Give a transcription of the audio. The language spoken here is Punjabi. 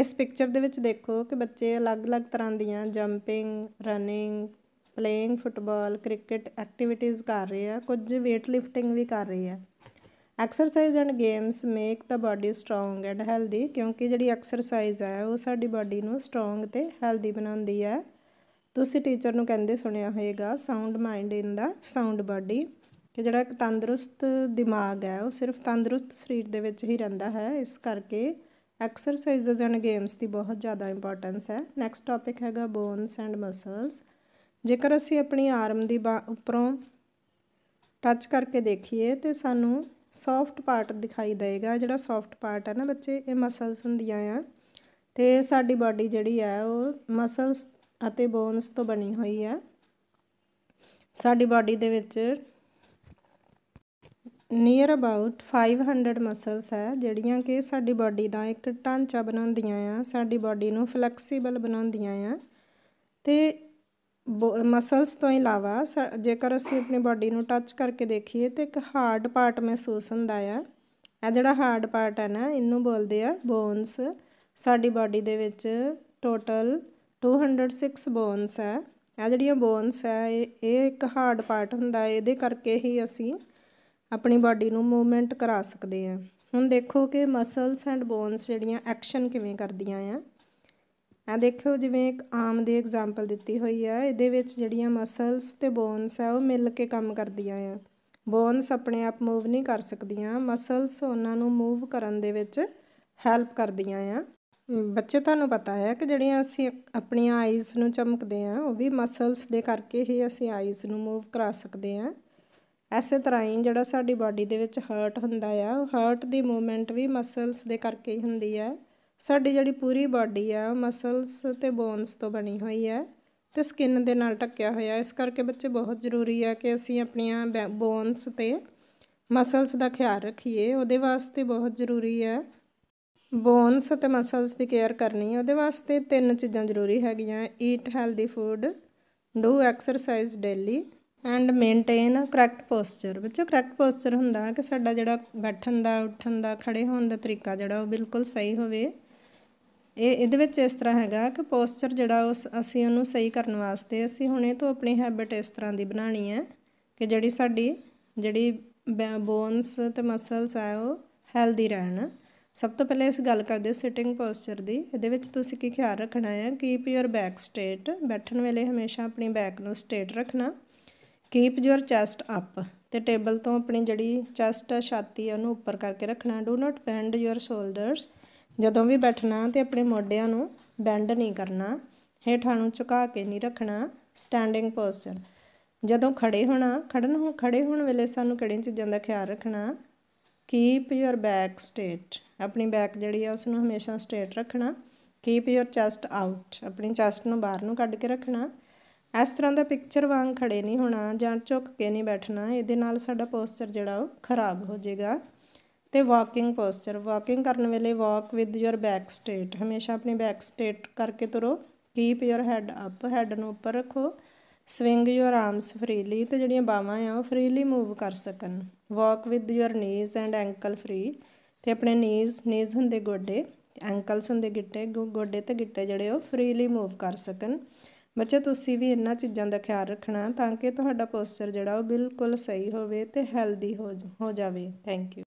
ਇਸ ਪਿਕਚਰ ਦੇ ਵਿੱਚ ਦੇਖੋ ਕਿ ਬੱਚੇ ਅਲੱਗ-ਅਲੱਗ ਤਰ੍ਹਾਂ ਦੀਆਂ jumping running playing football cricket activities ਕਰ ਰਹੇ ਆ ਕੁਝ weight lifting ਵੀ ਕਰ ਰਹੇ ਆ exercise and games make the body strong and healthy ਕਿਉਂਕਿ ਜਿਹੜੀ ਐਕਸਰਸਾਈਜ਼ ਹੈ ਉਹ ਸਾਡੀ ਬਾਡੀ ਨੂੰ ਸਟਰੋਂਗ ਤੇ ਹੈਲਦੀ ਬਣਾਉਂਦੀ ਹੈ ਤੁਸੀਂ ਟੀਚਰ ਨੂੰ ਕਹਿੰਦੇ ਸੁਣਿਆ ਹੋਵੇਗਾ sound mind in the sound body ਕਿ ਜਿਹੜਾ ਇੱਕ ਤੰਦਰੁਸਤ ਦਿਮਾਗ ਹੈ ਉਹ ਸਿਰਫ ਤੰਦਰੁਸਤ ਸਰੀਰ ਦੇ ਵਿੱਚ ਹੀ ਰਹਿੰਦਾ ਹੈ ਇਸ ਕਰਕੇ ਐਕਸਰਸਾਈਜ਼ਸ ਐਂਡ ਗੇਮਸ ਦੀ ਬਹੁਤ ਜ਼ਿਆਦਾ ਇੰਪੋਰਟੈਂਸ ਹੈ ਨੈਕਸਟ ਟਾਪਿਕ ਹੈਗਾ ਬੋਨਸ ਐਂਡ ਮਸਲਸ ਜੇਕਰ ਅਸੀਂ ਆਪਣੀ ਆਰਮ ਦੀ ਉੱਪਰੋਂ ਟੱਚ ਕਰਕੇ ਦੇਖੀਏ ਤੇ ਸਾਨੂੰ ਸੌਫਟ ਪਾਰਟ ਦਿਖਾਈ ਦੇਗਾ ਜਿਹੜਾ ਸੌਫਟ ਪਾਰਟ ਹੈ ਨਾ ਬੱਚੇ ਇਹ ਮਸਲਸ ਹੁੰਦੀਆਂ ਆ ਤੇ ਸਾਡੀ ਬਾਡੀ ਜਿਹੜੀ ਹੈ ਉਹ ਮਸਲਸ ਅਤੇ ਬੋਨਸ ਤੋਂ ਬਣੀ ਹੋਈ ਹੈ ਸਾਡੀ ਬਾਡੀ ਦੇ ਵਿੱਚ ਨੀਅਰ ਅਬਾਊਟ 500 ਮਸਲਸ ਹੈ ਜਿਹੜੀਆਂ ਕਿ ਸਾਡੀ ਬਾਡੀ ਦਾ ਇੱਕ ਢਾਂਚਾ ਬਣਾਉਂਦੀਆਂ ਆ ਸਾਡੀ ਬਾਡੀ ਨੂੰ ਫਲੈਕਸੀਬਲ ਬਣਾਉਂਦੀਆਂ ਆ ਤੇ ਮਸਲਸ ਤੋਂ ਇਲਾਵਾ ਜੇਕਰ ਅਸੀਂ ਆਪਣੀ ਬਾਡੀ ਨੂੰ ਟੱਚ ਕਰਕੇ ਦੇਖੀਏ ਤੇ ਇੱਕ ਹਾਰਡ ਪਾਰਟ ਮਹਿਸੂਸ ਹੁੰਦਾ ਆ ਇਹ ਜਿਹੜਾ ਹਾਰਡ ਪਾਰਟ ਹੈ ਨਾ ਇਹਨੂੰ ਬੋਲਦੇ ਆ ਬੋਨਸ ਸਾਡੀ ਬਾਡੀ ਦੇ ਵਿੱਚ ਟੋਟਲ 206 ਬੋਨਸ ਹੈ ਇਹ ਜਿਹੜੀਆਂ ਬੋਨਸ ਹੈ ਇਹ ਇੱਕ ਹਾਰਡ ਪਾਰਟ ਹੁੰਦਾ ਇਹਦੇ ਕਰਕੇ ਹੀ ਅਸੀਂ ਆਪਣੀ ਬਾਡੀ ਨੂੰ ਮੂਵਮੈਂਟ ਕਰਾ ਸਕਦੇ ਆ ਹੁਣ ਦੇਖੋ ਕਿ ਮਸਲਸ ਐਂਡ ਬੋਨਸ ਜਿਹੜੀਆਂ ਐਕਸ਼ਨ ਕਿਵੇਂ ਕਰਦੀਆਂ ਆ ਆ ਦੇਖੋ ਜਿਵੇਂ ਇੱਕ ਆਮ ਦੇ ਐਗਜ਼ਾਮਪਲ ਦਿੱਤੀ ਹੋਈ ਆ ਇਹਦੇ ਵਿੱਚ ਜਿਹੜੀਆਂ ਮਸਲਸ ਤੇ ਬੋਨਸ ਆ ਉਹ ਮਿਲ ਕੇ ਕੰਮ ਕਰਦੀਆਂ ਆ ਬੋਨਸ ਆਪਣੇ ਆਪ ਮੂਵ ਨਹੀਂ ਕਰ ਸਕਦੀਆਂ ਮਸਲਸ ਉਹਨਾਂ ਨੂੰ ਮੂਵ ਕਰਨ ਦੇ ਵਿੱਚ ਹੈਲਪ ਕਰਦੀਆਂ ਆ ਬੱਚੇ ਤੁਹਾਨੂੰ ਪਤਾ ਹੈ ਕਿ ਜਿਹੜੀਆਂ ਅਸੀਂ ਆਪਣੀਆਂ ਆਈਜ਼ ਨੂੰ ਚਮਕਦੇ ਆ ਉਹ ਵੀ ਮਸਲਸ ਦੇ ਕਰਕੇ ਹੀ ਅਸੀਂ ਆਈਜ਼ ਨੂੰ ਮੂਵ ਕਰਾ ਸਕਦੇ ਆ ਐਸੇ ਤਰ੍ਹਾਂ ਹੀ ਜਿਹੜਾ ਸਾਡੀ ਬਾਡੀ ਦੇ ਵਿੱਚ ਹਰਟ ਹੁੰਦਾ ਆ ਹਰਟ ਦੀ ਮੂਵਮੈਂਟ ਵੀ ਮਸਲਸ ਦੇ ਕਰਕੇ ਹੀ ਹੁੰਦੀ ਆ ਸਾਡੀ ਜਿਹੜੀ ਪੂਰੀ ਬਾਡੀ ਆ ਮਸਲਸ ਤੇ ਬੋਨਸ ਤੋਂ ਬਣੀ ਹੋਈ ਆ ਤੇ ਸਕਿਨ ਦੇ ਨਾਲ ਟੱਕਿਆ ਹੋਇਆ ਇਸ ਕਰਕੇ ਬੱਚੇ ਬਹੁਤ ਜ਼ਰੂਰੀ ਆ ਕਿ ਅਸੀਂ ਆਪਣੀਆਂ ਬੋਨਸ ਤੇ ਮਸਲਸ ਦਾ ਖਿਆਲ ਰੱਖੀਏ ਉਹਦੇ ਵਾਸਤੇ ਬਹੁਤ ਜ਼ਰੂਰੀ ਆ ਬੋਨਸ ਤੇ ਮਸਲਸ ਦੀ ਕੇਅਰ ਕਰਨੀ ਉਹਦੇ ਵਾਸਤੇ ਤਿੰਨ ਚੀਜ਼ਾਂ ਜ਼ਰੂਰੀ ਹੈਗੀਆਂ eat healthy food do exercise daily and maintain correct posture ਬੱਚੋ ਕਰੈਕਟ ਪੋਸਚਰ ਹੁੰਦਾ ਕਿ ਸਾਡਾ ਜਿਹੜਾ ਬੈਠਣ ਦਾ ਉੱਠਣ ਦਾ ਖੜੇ ਹੋਣ ਦਾ ਤਰੀਕਾ ਜਿਹੜਾ ਉਹ ਬਿਲਕੁਲ ਸਹੀ ਹੋਵੇ ਇਹ ਇਹਦੇ ਵਿੱਚ ਇਸ ਤਰ੍ਹਾਂ ਹੈਗਾ ਕਿ ਪੋਸਚਰ ਜਿਹੜਾ ਉਸ ਅਸੀਂ ਉਹਨੂੰ ਸਹੀ ਕਰਨ ਵਾਸਤੇ ਅਸੀਂ ਹੁਣੇ ਤੋਂ ਆਪਣੀ ਹੈਬਿਟ ਇਸ ਤਰ੍ਹਾਂ ਦੀ ਬਣਾਣੀ ਹੈ ਕਿ ਜਿਹੜੀ ਸਾਡੀ ਜਿਹੜੀ ਬੋਨਸ ਤੇ ਮਸਲਸ ਆ ਉਹ ਹੈਲਦੀ ਰਹਿਣ ਸਭ ਤੋਂ ਪਹਿਲੇ ਇਸ ਗੱਲ ਕਰਦੇ ਸਿਟਿੰਗ ਪੋਸਚਰ ਦੀ ਇਹਦੇ ਵਿੱਚ ਤੁਸੀਂ ਕੀ ਖਿਆਲ ਰੱਖਣਾ ਹੈ ਕੀਪ ਯੋਰ ਬੈਕ ਸਟ੍ਰੇਟ ਬੈਠਣ ਵੇਲੇ ਹਮੇਸ਼ਾ ਆਪਣੀ ਬੈਕ ਨੂੰ ਸਟ੍ਰੇਟ ਰੱਖਣਾ ਕੀਪ ਯੋਰ ਚੈਸਟ ਅਪ ਤੇ ਟੇਬਲ ਤੋਂ ਆਪਣੀ ਜਿਹੜੀ ਚੈਸਟ ਆ ਛਾਤੀ ਆ ਉਹਨੂੰ ਉੱਪਰ ਕਰਕੇ ਰੱਖਣਾ do not bend your shoulders ਜਦੋਂ ਵੀ ਬੈਠਣਾ ਤੇ ਆਪਣੇ ਮੋਢਿਆਂ ਨੂੰ ਬੈਂਡ ਨਹੀਂ ਕਰਨਾ ਹੇਠਾਂ ਨੂੰ ਝੁਕਾ ਕੇ ਨਹੀਂ ਰੱਖਣਾ ਸਟੈਂਡਿੰਗ ਪੋਸਚਰ ਜਦੋਂ ਖੜੇ ਹੋਣਾ ਖੜਨ ਹੋ ਖੜੇ ਹੋਣ ਵੇਲੇ ਸਾਨੂੰ ਕਿਹੜੀਆਂ ਚੀਜ਼ਾਂ ਦਾ ਖਿਆਲ ਰੱਖਣਾ ਕੀਪ ਯੋਰ ਬੈਕ ਸਟ੍ਰੇਟ ਆਪਣੀ ਬੈਕ ਜਿਹੜੀ ਆ ਉਸ ਨੂੰ ਹਮੇਸ਼ਾ ਸਟ੍ਰੇਟ ਰੱਖਣਾ ਕੀਪ ਯੋਰ ਚੈਸਟ ਆਊਟ ਆਪਣੀ ਚੈਸਟ ਨੂੰ ਬਾਹਰ ਨੂੰ ਕੱਢ ਕੇ ਰੱਖਣਾ ਇਸ ਤਰ੍ਹਾਂ ਦਾ ਪਿਕਚਰ ਵਾਂਗ ਖੜੇ ਨਹੀਂ ਹੋਣਾ ਜਾਂ ਝੁੱਕ ਕੇ ਨਹੀਂ ਬੈਠਣਾ ਇਹਦੇ ਨਾਲ ਸਾਡਾ ਪੋਸਚਰ ਜਿਹੜਾ ਉਹ ਖਰਾਬ ਹੋ ਜਾਏਗਾ ਤੇ ਵਾਕਿੰਗ ਪੋਸਚਰ ਵਾਕਿੰਗ ਕਰਨ ਵੇਲੇ walk with your back straight ਹਮੇਸ਼ਾ ਆਪਣੀ ਬੈਕ ਸਟ੍ਰੇਟ ਕਰਕੇ ਤੁਰੋ keep your head up head ਨੂੰ ਉੱਪਰ ਰੱਖੋ ਸਵਿੰਗ ਯੋਰ ਆਰਮਸ ਫਰੀਲੀ ਤੇ ਜਿਹੜੀਆਂ ਬਾਹਾਂ ਆ ਉਹ ਫਰੀਲੀ ਮੂਵ ਕਰ ਸਕਣ walk with your knees and ankle free ਤੇ ਆਪਣੇ ਨੀਜ਼ ਨੀਜ਼ ਹੁੰਦੇ ਗੋਡੇ ਐਂਕਲਸ ਹੁੰਦੇ ਗਿੱਟੇ ਗੋਡੇ ਤੇ ਗਿੱਟੇ ਜਿਹੜੇ ਉਹ ਫਰੀਲੀ ਮੂਵ ਕਰ ਸਕਣ ਬੱਚਾ ਤੁਸੀਂ ਵੀ ਇਹਨਾਂ ਚੀਜ਼ਾਂ ਦਾ ਖਿਆਲ ਰੱਖਣਾ ਤਾਂ ਕਿ ਤੁਹਾਡਾ ਪੋਸਚਰ ਜਿਹੜਾ ਉਹ ਬਿਲਕੁਲ ਸਹੀ ਹੋਵੇ ਤੇ ਹੈਲਦੀ ਹੋ ਜਾਵੇ ਥੈਂਕ ਯੂ